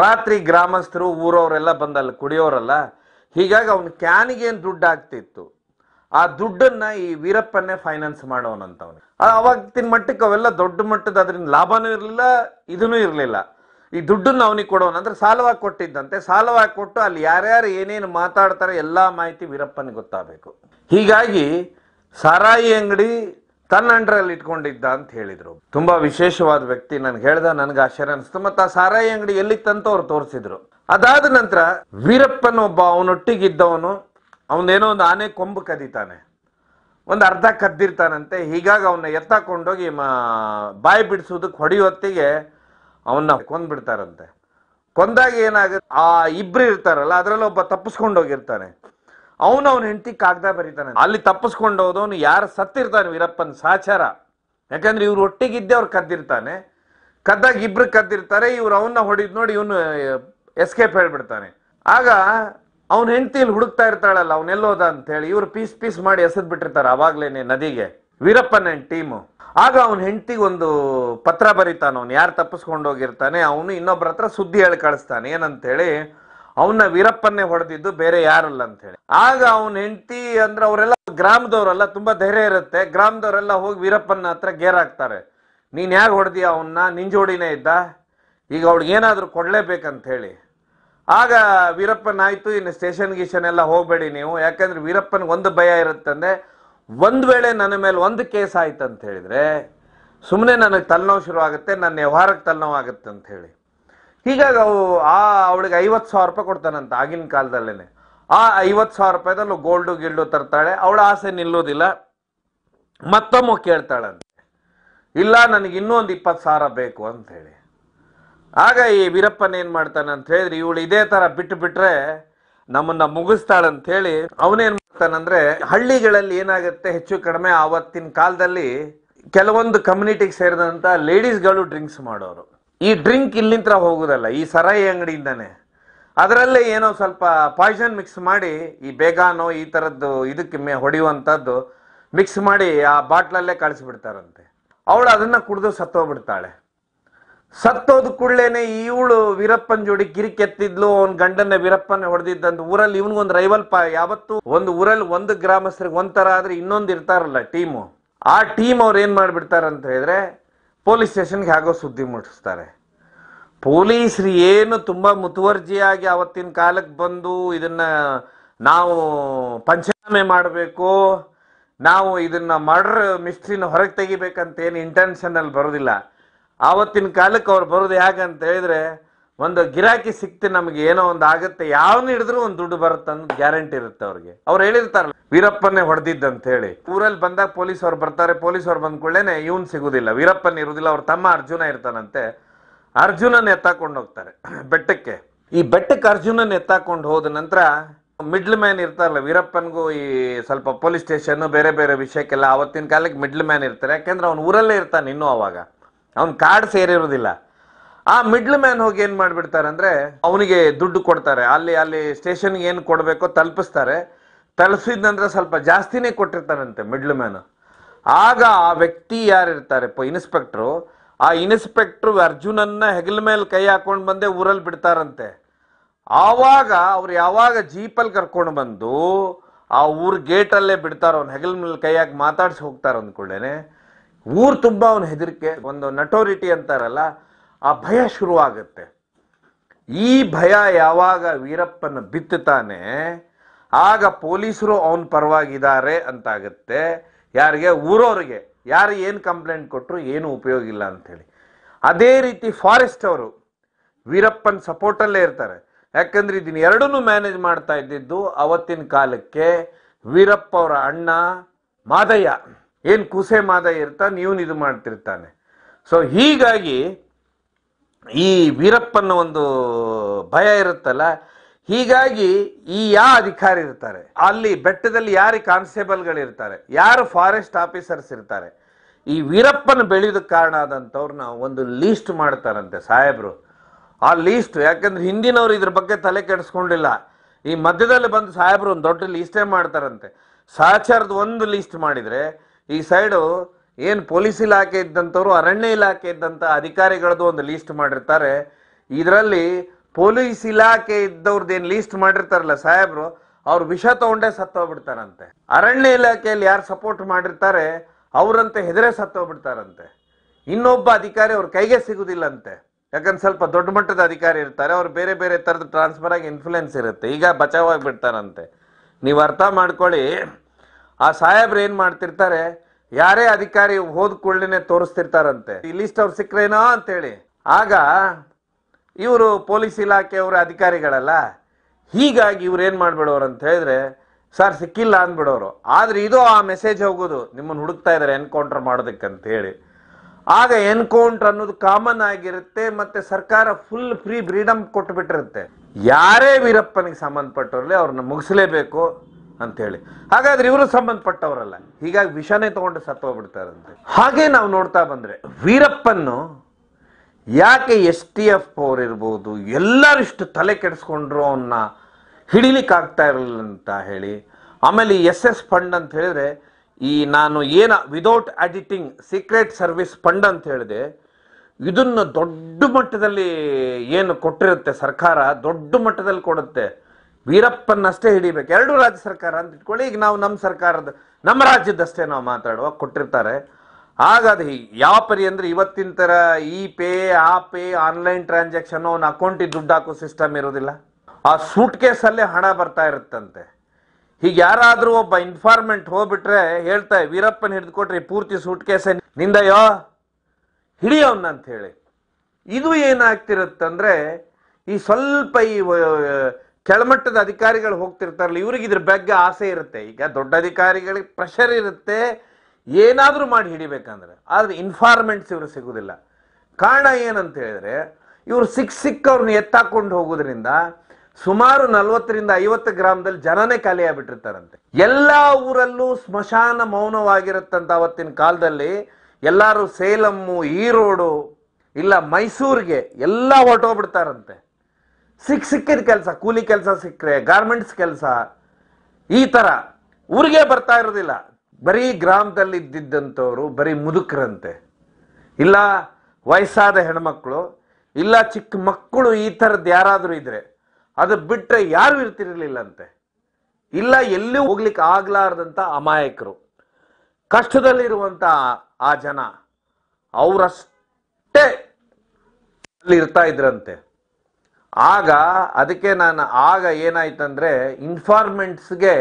ರಾತ್ರಿ ಗ್ರಾಮಸ್ಥರು ಊರವರೆಲ್ಲ ಬಂದಲ್ಲ ಕುಡಿಯೋರಲ್ಲ ಹೀಗಾಗಿ ಅವ್ನ ಕ್ಯಾನಿಗೇನು ದುಡ್ಡು ಆಗ್ತಿತ್ತು ಆ ದುಡ್ಡನ್ನು ಈ ವೀರಪ್ಪನ್ನೇ ಫೈನಾನ್ಸ್ ಮಾಡೋನಂತವನು ತಿನ್ ಮಟ್ಟಕ್ಕೆ ಅವೆಲ್ಲ ದೊಡ್ಡ ಮಟ್ಟದ ಅದರಿಂದ ಲಾಭನೂ ಇರಲಿಲ್ಲ ಇದೂ ಇರಲಿಲ್ಲ ಈ ದುಡ್ಡನ್ನು ಅವನಿಗೆ ಕೊಡೋಣ ಅಂದ್ರೆ ಸಾಲವಾಗಿ ಕೊಟ್ಟಿದ್ದಂತೆ ಸಾಲವಾಗಿ ಕೊಟ್ಟು ಅಲ್ಲಿ ಯಾರ್ಯಾರು ಏನೇನು ಮಾತಾಡ್ತಾರೆ ಎಲ್ಲ ಮಾಹಿತಿ ವೀರಪ್ಪನಿಗೆ ಗೊತ್ತಾಗಬೇಕು ಹೀಗಾಗಿ ಸಾರಾಯಿ ಅಂಗಡಿ ತನ್ನ ಅಂಡ್ರಲ್ಲಿ ಇಟ್ಕೊಂಡಿದ್ದ ಅಂತ ಹೇಳಿದರು ತುಂಬ ವಿಶೇಷವಾದ ವ್ಯಕ್ತಿ ನನಗೆ ಹೇಳ್ದ ನನಗೆ ಆಶ್ಚರ್ಯ ಅನಿಸ್ತು ಮತ್ತು ಆ ಸಾರಾಯಿ ಅಂಗಡಿ ಎಲ್ಲಿತ್ತಂತ ತಂತ ಅವ್ರು ತೋರಿಸಿದ್ರು ಅದಾದ ನಂತರ ವೀರಪ್ಪನ ಒಬ್ಬ ಅವನೊಟ್ಟಿಗಿದ್ದವನು ಅವನೇನೋ ಒಂದು ಆನೆ ಕೊಂಬು ಕದೀತಾನೆ ಒಂದು ಅರ್ಧ ಕದ್ದಿರ್ತಾನಂತೆ ಹೀಗಾಗಿ ಅವನ್ನ ಎತ್ತಾಕೊಂಡೋಗಿ ಮಾ ಬಾಯಿ ಬಿಡಿಸೋದಕ್ಕೆ ಹೊಡೆಯೋತ್ತಿಗೆ ಅವನ್ನ ಕೊಂದ್ಬಿಡ್ತಾರಂತೆ ಕೊಂದಾಗ ಏನಾಗುತ್ತೆ ಆ ಇಬ್ರು ಇರ್ತಾರಲ್ಲ ಅದರಲ್ಲಿ ಒಬ್ಬ ತಪ್ಪಿಸ್ಕೊಂಡು ಹೋಗಿರ್ತಾನೆ ಅವನು ಅವನ ಹೆಂಡತಿ ಕಾಗದ ಬರೀತಾನೆ ಅಲ್ಲಿ ತಪ್ಪಿಸ್ಕೊಂಡು ಹೋದವನು ಯಾರು ಸತ್ತಿರ್ತಾನೆ ವೀರಪ್ಪನ ಸಾಚಾರ ಯಾಕಂದ್ರೆ ಇವ್ರು ಒಟ್ಟಿಗಿದ್ದೆ ಅವ್ರು ಕದ್ದಿರ್ತಾನೆ ಕದ್ದಾಗ ಇಬ್ರು ಕದ್ದಿರ್ತಾರೆ ಇವ್ರು ಅವನ್ನ ಹೊಡಿದ್ ನೋಡಿ ಇವನು ಎಸ್ಕೇಪ್ ಹೇಳ್ಬಿಡ್ತಾನೆ ಆಗ ಅವನ ಹೆಂಡತಿ ಇಲ್ಲಿ ಹುಡುಕ್ತಾ ಇರ್ತಾಳಲ್ಲ ಅವನೆಲ್ಲೋದ ಅಂತ ಹೇಳಿ ಇವ್ರು ಪೀಸ್ ಪೀಸ್ ಮಾಡಿ ಎಸೆದ್ ಬಿಟ್ಟಿರ್ತಾರೆ ಅವಾಗ್ಲೇನೆ ನದಿಗೆ ವೀರಪ್ಪನ ಟೀಮು ಆಗ ಅವನ ಹೆಂಡತಿಗೆ ಒಂದು ಪತ್ರ ಬರೀತಾನ ಅವನು ಯಾರು ತಪ್ಪಿಸ್ಕೊಂಡು ಹೋಗಿರ್ತಾನೆ ಅವನು ಇನ್ನೊಬ್ಬರ ಹತ್ರ ಸುದ್ದಿ ಹೇಳಿ ಕಳಿಸ್ತಾನೆ ಏನಂತೇಳಿ ಅವನ್ನ ವೀರಪ್ಪನ್ನೇ ಹೊಡೆದಿದ್ದು ಬೇರೆ ಯಾರಲ್ಲ ಅಂತ ಹೇಳಿ ಆಗ ಅವನ ಹೆಂಡತಿ ಅಂದ್ರೆ ಅವರೆಲ್ಲ ಗ್ರಾಮದವರೆಲ್ಲ ತುಂಬಾ ಧೈರ್ಯ ಇರುತ್ತೆ ಗ್ರಾಮದವರೆಲ್ಲ ಹೋಗಿ ವೀರಪ್ಪನ ಹತ್ರ ಗೇರಾಕ್ತಾರೆ ನೀನ್ ಯಾಕೆ ಹೊಡೆದಿಯ ಅವನ್ನ ನಿಂಜೋಡಿನೇ ಇದ್ದ ಈಗ ಅವ್ಳಿಗೆ ಏನಾದರೂ ಕೊಡ್ಲೇಬೇಕಂತ ಹೇಳಿ ಆಗ ವೀರಪ್ಪನ ಆಯ್ತು ಇನ್ನು ಸ್ಟೇಷನ್ ಗೀಷನ್ ಎಲ್ಲ ಹೋಗಬೇಡಿ ನೀವು ಯಾಕಂದ್ರೆ ವೀರಪ್ಪನ್ಗೆ ಒಂದು ಭಯ ಇರುತ್ತಂದ್ರೆ ಒಂದ್ ವೇಳೆ ನನ್ನ ಮೇಲೆ ಒಂದು ಕೇಸ್ ಆಯ್ತು ಅಂತ ಹೇಳಿದರೆ ಸುಮ್ಮನೆ ನನಗೆ ತಲೆನೋವು ಶುರುವಾಗುತ್ತೆ ನನ್ನ ವ್ಯವಹಾರಕ್ಕೆ ತಲೆನೋವು ಆಗುತ್ತೆ ಅಂತ ಹೇಳಿ ಹೀಗಾಗಿ ಅವು ಆ ಅವಳಿಗೆ ಐವತ್ತು ಸಾವಿರ ರೂಪಾಯಿ ಕೊಡ್ತಾನಂತ ಆಗಿನ ಕಾಲದಲ್ಲೇ ಆ ಐವತ್ತು ಸಾವಿರ ರೂಪಾಯಿದಲ್ಲೂ ಗೋಲ್ಡು ಗಿಲ್ಡು ತರ್ತಾಳೆ ಅವಳ ಆಸೆ ನಿಲ್ಲೋದಿಲ್ಲ ಮತ್ತೊಮ್ಮೆ ಕೇಳ್ತಾಳಂತೆ ಇಲ್ಲ ನನಗೆ ಇನ್ನೂ ಒಂದು ಇಪ್ಪತ್ತು ಸಾವಿರ ಬೇಕು ಅಂತ ಹೇಳಿ ಆಗ ಈ ವೀರಪ್ಪನ ಏನು ಮಾಡ್ತಾನಂತ ಅಂತ ಹೇಳಿದ್ರೆ ಇವಳು ಇದೇ ತರ ಬಿಟ್ಟು ಬಿಟ್ಟರೆ ನಮ್ಮನ್ನು ಮುಗಿಸ್ತಾಳಂತ ಹೇಳಿ ಅವನೇನು ಅಂತಂದ್ರೆ ಹಳ್ಳಿಗಳಲ್ಲಿ ಏನಾಗುತ್ತೆ ಹೆಚ್ಚು ಕಡಿಮೆ ಆವತ್ತಿನ ಕಾಲದಲ್ಲಿ ಕೆಲವೊಂದು ಕಮ್ಯುನಿಟಿಗೆ ಸೇರಿದಂಥ ಲೇಡೀಸ್ಗಳು ಡ್ರಿಂಕ್ಸ್ ಮಾಡೋರು ಈ ಡ್ರಿಂಕ್ ಇಲ್ಲಿಂತ್ರ ಹೋಗುದಲ್ಲ ಈ ಸರಾಯಿ ಅಂಗಡಿಯಿಂದಾನೆ ಅದರಲ್ಲೇ ಏನೋ ಸ್ವಲ್ಪ ಪಾಯ್ಸನ್ ಮಿಕ್ಸ್ ಮಾಡಿ ಈ ಬೇಗಾನೋ ಈ ತರದ್ದು ಇದಕ್ಕೆ ಹೊಡೆಯುವಂತದ್ದು ಮಿಕ್ಸ್ ಮಾಡಿ ಆ ಬಾಟ್ಲಲ್ಲೇ ಕಳಿಸ್ಬಿಡ್ತಾರಂತೆ ಅವಳು ಅದನ್ನ ಕುಡಿದು ಸತ್ತೋಗ್ಬಿಡ್ತಾಳೆ ಸತ್ತೋದ ಕೂಡಲೇನೆ ಇವಳು ವೀರಪ್ಪನ ಜೋಡಿ ಕಿರಿಕೆತ್ತಿದ್ಲು ಅವನ ಗಂಡನ್ನ ವೀರಪ್ಪನ ಹೊಡೆದಿದ್ದಂತ ಊರಲ್ಲಿ ಇವನಿಗೊಂದು ರೈವಲ್ ಪ ಯಾವತ್ತು ಒಂದು ಊರಲ್ಲಿ ಒಂದು ಗ್ರಾಮಸ್ಥರಿಗೆ ಒಂಥರ ಆದ್ರೆ ಇನ್ನೊಂದು ಇರ್ತಾರಲ್ಲ ಟೀಮು ಆ ಟೀಮ್ ಅವ್ರು ಏನು ಮಾಡ್ಬಿಡ್ತಾರೆ ಅಂತ ಹೇಳಿದ್ರೆ ಪೊಲೀಸ್ ಸ್ಟೇಷನ್ಗೆ ಹಾಗೋ ಸುದ್ದಿ ಮುಟ್ಟಿಸ್ತಾರೆ ಪೊಲೀಸರು ಏನು ತುಂಬಾ ಮುತುವರ್ಜಿಯಾಗಿ ಅವತ್ತಿನ ಕಾಲಕ್ಕೆ ಬಂದು ಇದನ್ನ ನಾವು ಪಂಚನಾಮೆ ಮಾಡಬೇಕು ನಾವು ಇದನ್ನ ಮರ್ಡರ್ ಮಿಸ್ಟ್ರಿನ ಹೊರಗೆ ತೆಗಿಬೇಕಂತ ಏನು ಅಲ್ಲಿ ಬರೋದಿಲ್ಲ ಆವತ್ತಿನ ಕಾಲಕ್ಕೆ ಅವ್ರು ಬರೋದು ಯಾಕಂತ ಹೇಳಿದ್ರೆ ಒಂದು ಗಿರಾಕಿ ಸಿಕ್ತಿ ನಮ್ಗೆ ಏನೋ ಒಂದು ಆಗುತ್ತೆ ಯಾವನ್ನ ಹಿಡಿದ್ರು ಒಂದು ದುಡ್ಡು ಬರುತ್ತೆ ಅಂತ ಗ್ಯಾರಂಟಿ ಇರುತ್ತೆ ಅವ್ರಿಗೆ ಅವ್ರು ಹೇಳಿರ್ತಾರಲ್ಲ ವೀರಪ್ಪನ್ನೇ ಹೊಡೆದಿದ್ದಂತ ಹೇಳಿ ಊರಲ್ಲಿ ಬಂದಾಗ ಪೊಲೀಸ್ ಅವ್ರು ಬರ್ತಾರೆ ಪೊಲೀಸ್ ಅವ್ರು ಬಂದ್ ಕೂಡಲೇ ಇವನ್ ಸಿಗುದಿಲ್ಲ ವೀರಪ್ಪನ್ ಇರುದಿಲ್ಲ ಅವ್ರ ತಮ್ಮ ಅರ್ಜುನ ಇರ್ತಾನಂತೆ ಅರ್ಜುನನ್ ಎತ್ತಾಕೊಂಡು ಹೋಗ್ತಾರೆ ಬೆಟ್ಟಕ್ಕೆ ಈ ಬೆಟ್ಟಕ್ಕೆ ಅರ್ಜುನನ್ ಎತ್ತಾಕೊಂಡು ಹೋದ ನಂತರ ಮಿಡ್ಲ್ ಮ್ಯಾನ್ ಇರ್ತಾರಲ್ಲ ವೀರಪ್ಪನ್ಗೂ ಈ ಸ್ವಲ್ಪ ಪೊಲೀಸ್ ಸ್ಟೇಷನ್ ಬೇರೆ ಬೇರೆ ವಿಷಯಕ್ಕೆಲ್ಲ ಆವತ್ತಿನ ಕಾಲಕ್ಕೆ ಮಿಡ್ಲ್ ಮ್ಯಾನ್ ಇರ್ತಾರೆ ಯಾಕೆಂದ್ರೆ ಅವ್ನು ಊರಲ್ಲೇ ಇರ್ತಾನೆ ಇನ್ನು ಅವಾಗ ಅವನ್ ಕಾರ್ಡ್ ಸೇರಿರೋದಿಲ್ಲ ಆ ಮಿಡ್ಲ್ ಮ್ಯಾನ್ ಹೋಗಿ ಏನು ಮಾಡಿಬಿಡ್ತಾರೆ ಅಂದರೆ ಅವನಿಗೆ ದುಡ್ಡು ಕೊಡ್ತಾರೆ ಅಲ್ಲಿ ಅಲ್ಲಿ ಸ್ಟೇಷನ್ಗೆ ಏನು ಕೊಡಬೇಕೋ ತಲುಪಿಸ್ತಾರೆ ನಂತರ ಸ್ವಲ್ಪ ಜಾಸ್ತಿನೇ ಕೊಟ್ಟಿರ್ತಾರಂತೆ ಮಿಡ್ಲ್ ಮ್ಯಾನ್ ಆಗ ಆ ವ್ಯಕ್ತಿ ಯಾರಿರ್ತಾರೆ ಪ ಇನ್ಸ್ಪೆಕ್ಟ್ರು ಆ ಇನ್ಸ್ಪೆಕ್ಟ್ರು ಅರ್ಜುನನ್ನ ಹೆಗಲ ಮೇಲೆ ಕೈ ಹಾಕೊಂಡು ಬಂದೆ ಊರಲ್ಲಿ ಬಿಡ್ತಾರಂತೆ ಆವಾಗ ಅವ್ರು ಯಾವಾಗ ಜೀಪಲ್ಲಿ ಕರ್ಕೊಂಡು ಬಂದು ಆ ಊರ್ ಗೇಟಲ್ಲೇ ಬಿಡ್ತಾರ ಅವ್ನು ಹೆಗಲ ಮೇಲೆ ಕೈ ಹಾಕಿ ಮಾತಾಡಿಸಿ ಹೋಗ್ತಾರ ಅಂದ್ಕೊಳ್ಳೇನೆ ಊರು ತುಂಬ ಅವನ ಹೆದರಿಕೆ ಒಂದು ನಟೋರಿಟಿ ಅಂತಾರಲ್ಲ ಆ ಭಯ ಶುರುವಾಗತ್ತೆ ಈ ಭಯ ಯಾವಾಗ ವೀರಪ್ಪನ ಬಿತ್ತುತ್ತಾನೆ ಆಗ ಪೊಲೀಸರು ಅವನ ಪರವಾಗಿದ್ದಾರೆ ಅಂತಾಗತ್ತೆ ಯಾರಿಗೆ ಊರವ್ರಿಗೆ ಯಾರು ಏನು ಕಂಪ್ಲೇಂಟ್ ಕೊಟ್ಟರು ಏನು ಉಪಯೋಗ ಇಲ್ಲ ಅಂಥೇಳಿ ಅದೇ ರೀತಿ ಫಾರೆಸ್ಟ್ ಅವರು ವೀರಪ್ಪನ ಸಪೋರ್ಟಲ್ಲೇ ಇರ್ತಾರೆ ಯಾಕಂದ್ರೆ ಇದನ್ನ ಎರಡನ್ನೂ ಮ್ಯಾನೇಜ್ ಮಾಡ್ತಾ ಇದ್ದಿದ್ದು ಅವತ್ತಿನ ಕಾಲಕ್ಕೆ ವೀರಪ್ಪ ಅವರ ಅಣ್ಣ ಮಾದಯ್ಯ ಏನು ಕುಸೆ ಮಾದ ಇರ್ತಾನೆ ಇವನು ಇದು ಮಾಡ್ತಿರ್ತಾನೆ ಸೊ ಹೀಗಾಗಿ ಈ ವೀರಪ್ಪನ ಒಂದು ಭಯ ಇರುತ್ತಲ್ಲ ಹೀಗಾಗಿ ಈ ಯಾ ಅಧಿಕಾರಿ ಇರ್ತಾರೆ ಅಲ್ಲಿ ಬೆಟ್ಟದಲ್ಲಿ ಯಾರು ಕಾನ್ಸ್ಟೇಬಲ್ಗಳಿರ್ತಾರೆ ಯಾರು ಫಾರೆಸ್ಟ್ ಆಫೀಸರ್ಸ್ ಇರ್ತಾರೆ ಈ ವೀರಪ್ಪನ ಬೆಳೆಯದ ಕಾರಣ ಆದಂಥವ್ರನ್ನ ಒಂದು ಲೀಸ್ಟ್ ಮಾಡ್ತಾರಂತೆ ಸಾಹೇಬ್ರು ಆ ಲೀಸ್ಟ್ ಯಾಕಂದ್ರೆ ಹಿಂದಿನವ್ರು ಇದ್ರ ಬಗ್ಗೆ ತಲೆ ಕೆಡಿಸ್ಕೊಂಡಿಲ್ಲ ಈ ಮಧ್ಯದಲ್ಲಿ ಬಂದು ಸಾಹೇಬ್ರು ಒಂದು ದೊಡ್ಡ ಲೀಸ್ಟೇ ಮಾಡ್ತಾರಂತೆ ಸಹಚಾರದ ಒಂದು ಲೀಸ್ಟ್ ಮಾಡಿದರೆ ಈ ಸೈಡು ಏನು ಪೊಲೀಸ್ ಇಲಾಖೆ ಇದ್ದಂಥವ್ರು ಅರಣ್ಯ ಇಲಾಖೆ ಇದ್ದಂಥ ಅಧಿಕಾರಿಗಳದ್ದು ಒಂದು ಲೀಸ್ಟ್ ಮಾಡಿರ್ತಾರೆ ಇದರಲ್ಲಿ ಪೊಲೀಸ್ ಇಲಾಖೆ ಇದ್ದವ್ರದ್ದು ಏನು ಲೀಸ್ಟ್ ಮಾಡಿರ್ತಾರಲ್ಲ ಸಾಹೇಬ್ರು ಅವ್ರು ವಿಷ ತಗೊಂಡೇ ಸತ್ತೋಗ್ಬಿಡ್ತಾರಂತೆ ಅರಣ್ಯ ಇಲಾಖೆಯಲ್ಲಿ ಯಾರು ಸಪೋರ್ಟ್ ಮಾಡಿರ್ತಾರೆ ಅವರಂತೆ ಹೆದರೇ ಸತ್ತೋಗ್ಬಿಡ್ತಾರಂತೆ ಇನ್ನೊಬ್ಬ ಅಧಿಕಾರಿ ಅವ್ರ ಕೈಗೆ ಸಿಗುದಿಲ್ಲಂತೆ ಯಾಕಂದ್ರೆ ಸ್ವಲ್ಪ ದೊಡ್ಡ ಮಟ್ಟದ ಅಧಿಕಾರಿ ಇರ್ತಾರೆ ಅವ್ರು ಬೇರೆ ಬೇರೆ ಥರದ ಟ್ರಾನ್ಸ್ಫರ್ ಆಗಿ ಇನ್ಫ್ಲುಯೆನ್ಸ್ ಇರುತ್ತೆ ಈಗ ಬಿಡ್ತಾರಂತೆ ನೀವು ಅರ್ಥ ಮಾಡ್ಕೊಳ್ಳಿ ಆ ಸಾಹೇಬ್ರು ಏನು ಮಾಡ್ತಿರ್ತಾರೆ ಯಾರೇ ಅಧಿಕಾರಿ ಹೋದ ಕೂಡಲೇ ತೋರಿಸ್ತಿರ್ತಾರಂತೆ ಈ ಲಿಸ್ಟ್ ಅವ್ರು ಸಿಕ್ಕರೇನೋ ಅಂತೇಳಿ ಆಗ ಇವರು ಪೊಲೀಸ್ ಇಲಾಖೆಯವರ ಅಧಿಕಾರಿಗಳಲ್ಲ ಹೀಗಾಗಿ ಇವ್ರು ಏನು ಮಾಡ್ಬಿಡೋರು ಅಂತ ಹೇಳಿದ್ರೆ ಸರ್ ಸಿಕ್ಕಿಲ್ಲ ಅಂದ್ಬಿಡೋರು ಆದ್ರೆ ಇದು ಆ ಮೆಸೇಜ್ ಹೋಗೋದು ನಿಮ್ಮನ್ನು ಹುಡುಕ್ತಾ ಇದಾರೆ ಎನ್ಕೌಂಟರ್ ಮಾಡೋದಕ್ಕಂತ ಹೇಳಿ ಆಗ ಎನ್ಕೌಂಟರ್ ಅನ್ನೋದು ಕಾಮನ್ ಆಗಿರುತ್ತೆ ಮತ್ತೆ ಸರ್ಕಾರ ಫುಲ್ ಫ್ರೀ ಫ್ರೀಡಮ್ ಕೊಟ್ಟು ಬಿಟ್ಟಿರುತ್ತೆ ಯಾರೇ ವೀರಪ್ಪನಿಗೆ ಸಂಬಂಧಪಟ್ಟವ್ರಲ್ಲಿ ಅವ್ರನ್ನ ಮುಗಿಸ್ಲೇಬೇಕು ಅಂತ ಹೇಳಿ ಹಾಗಾದ್ರೆ ಇವರು ಸಂಬಂಧಪಟ್ಟವರಲ್ಲ ಹೀಗಾಗಿ ವಿಷನೇ ತಗೊಂಡು ಸತ್ತೋಗ್ಬಿಡ್ತಾರಂತೆ ಹಾಗೆ ನಾವು ನೋಡ್ತಾ ಬಂದರೆ ವೀರಪ್ಪನ್ನು ಯಾಕೆ ಎಸ್ ಟಿ ಎಫ್ ಅವ್ರು ಇರ್ಬೋದು ಎಲ್ಲರಿಷ್ಟು ತಲೆ ಕೆಡಿಸ್ಕೊಂಡ್ರು ಅವನ್ನ ಹಿಡಿಲಿಕ್ಕಾಗ್ತಾ ಇರಲಿಲ್ಲ ಅಂತ ಹೇಳಿ ಆಮೇಲೆ ಎಸ್ ಎಸ್ ಫಂಡ್ ಅಂತ ಹೇಳಿದ್ರೆ ಈ ನಾನು ಏನ without editing secret service fund ಅಂತ ಹೇಳಿದೆ ಇದನ್ನು ದೊಡ್ಡ ಮಟ್ಟದಲ್ಲಿ ಏನು ಕೊಟ್ಟಿರುತ್ತೆ ಸರ್ಕಾರ ದೊಡ್ಡ ಮಟ್ಟದಲ್ಲಿ ಕೊಡುತ್ತೆ ವೀರಪ್ಪನಷ್ಟೇ ಹಿಡಿಬೇಕು ಎರಡೂ ರಾಜ್ಯ ಸರ್ಕಾರ ಅಂತ ಇಟ್ಕೊಳ್ಳಿ ಈಗ ನಾವು ನಮ್ಮ ಸರ್ಕಾರದ ನಮ್ಮ ರಾಜ್ಯದಷ್ಟೇ ನಾವು ಮಾತಾಡುವ ಕೊಟ್ಟಿರ್ತಾರೆ ಹಾಗಾದ್ರೆ ಯಾವ ಪರಿ ಅಂದರೆ ಇವತ್ತಿನ ಥರ ಇ ಪೇ ಆ ಪೇ ಆನ್ಲೈನ್ ಟ್ರಾನ್ಸಾಕ್ಷನ್ ಒಂದು ಅಕೌಂಟಿಗೆ ದುಡ್ಡು ಹಾಕೋ ಸಿಸ್ಟಮ್ ಇರೋದಿಲ್ಲ ಆ ಸೂಟ್ ಕೇಸಲ್ಲೇ ಹಣ ಬರ್ತಾ ಇರುತ್ತಂತೆ ಹೀಗೆ ಯಾರಾದರೂ ಒಬ್ಬ ಇನ್ಫಾರ್ಮೆಂಟ್ ಹೋಗ್ಬಿಟ್ರೆ ಹೇಳ್ತಾ ವೀರಪ್ಪನ ಹಿಡಿದುಕೊಟ್ರಿ ಪೂರ್ತಿ ಸೂಟ್ ಕೇಸ ನಿಂದಯೋ ಹಿಡಿಯೋನ್ ಅಂತ ಹೇಳಿ ಇದು ಏನಾಗ್ತಿರುತ್ತಂದ್ರೆ ಈ ಸ್ವಲ್ಪ ಈ ಕೆಳಮಟ್ಟದ ಅಧಿಕಾರಿಗಳು ಹೋಗ್ತಿರ್ತಾರಲ್ಲ ಇವ್ರಿಗೆ ಇದ್ರ ಬಗ್ಗೆ ಆಸೆ ಇರುತ್ತೆ ಈಗ ದೊಡ್ಡ ಅಧಿಕಾರಿಗಳಿಗೆ ಪ್ರೆಷರ್ ಇರುತ್ತೆ ಏನಾದರೂ ಮಾಡಿ ಹಿಡಿಬೇಕಂದ್ರೆ ಆದರೆ ಇನ್ಫಾರ್ಮೆಂಟ್ಸ್ ಇವರು ಸಿಗುವುದಿಲ್ಲ ಕಾರಣ ಏನಂತ ಹೇಳಿದ್ರೆ ಇವರು ಸಿಕ್ಕ ಸಿಕ್ಕವ್ರನ್ನ ಎತ್ತಾಕೊಂಡು ಹೋಗೋದ್ರಿಂದ ಸುಮಾರು ನಲ್ವತ್ತರಿಂದ ಐವತ್ತು ಗ್ರಾಮದಲ್ಲಿ ಜನನೇ ಖಾಲಿಯಾಗಿಬಿಟ್ಟಿರ್ತಾರಂತೆ ಎಲ್ಲ ಊರಲ್ಲೂ ಸ್ಮಶಾನ ಮೌನವಾಗಿರುತ್ತಂತ ಅವತ್ತಿನ ಕಾಲದಲ್ಲಿ ಎಲ್ಲರೂ ಸೇಲಮ್ಮು ಈರೋಡು ಇಲ್ಲ ಮೈಸೂರಿಗೆ ಎಲ್ಲ ಹೊರಟೋಗ್ಬಿಡ್ತಾರಂತೆ ಸಿಕ್ ಸಿಕ್ಕಿದ ಕೆಲಸ ಕೂಲಿ ಕೆಲಸ ಸಿಕ್ಕರೆ ಗಾರ್ಮೆಂಟ್ಸ್ ಕೆಲಸ ಈ ಥರ ಊರಿಗೆ ಬರ್ತಾ ಇರೋದಿಲ್ಲ ಬರೀ ಗ್ರಾಮದಲ್ಲಿ ಇದ್ದಿದ್ದಂಥವ್ರು ಬರೀ ಮುದುಕರಂತೆ ಇಲ್ಲ ವಯಸ್ಸಾದ ಹೆಣ್ಮಕ್ಳು ಇಲ್ಲ ಚಿಕ್ಕ ಮಕ್ಕಳು ಈ ಥರದ್ದು ಯಾರಾದರೂ ಇದ್ರೆ ಅದು ಬಿಟ್ಟರೆ ಯಾರು ಇರ್ತಿರಲಿಲ್ಲಂತೆ ಇಲ್ಲ ಎಲ್ಲೂ ಹೋಗ್ಲಿಕ್ಕೆ ಆಗ್ಲಾರ್ದಂಥ ಅಮಾಯಕರು ಕಷ್ಟದಲ್ಲಿರುವಂಥ ಆ ಜನ ಅವರಷ್ಟೇ ಅಲ್ಲಿ ಇರ್ತಾ ಇದ್ರಂತೆ ಆಗ ಅದಕ್ಕೆ ನಾನು ಆಗ ಏನಾಯ್ತಂದರೆ ಇನ್ಫಾರ್ಮೆಂಟ್ಸ್ಗೆ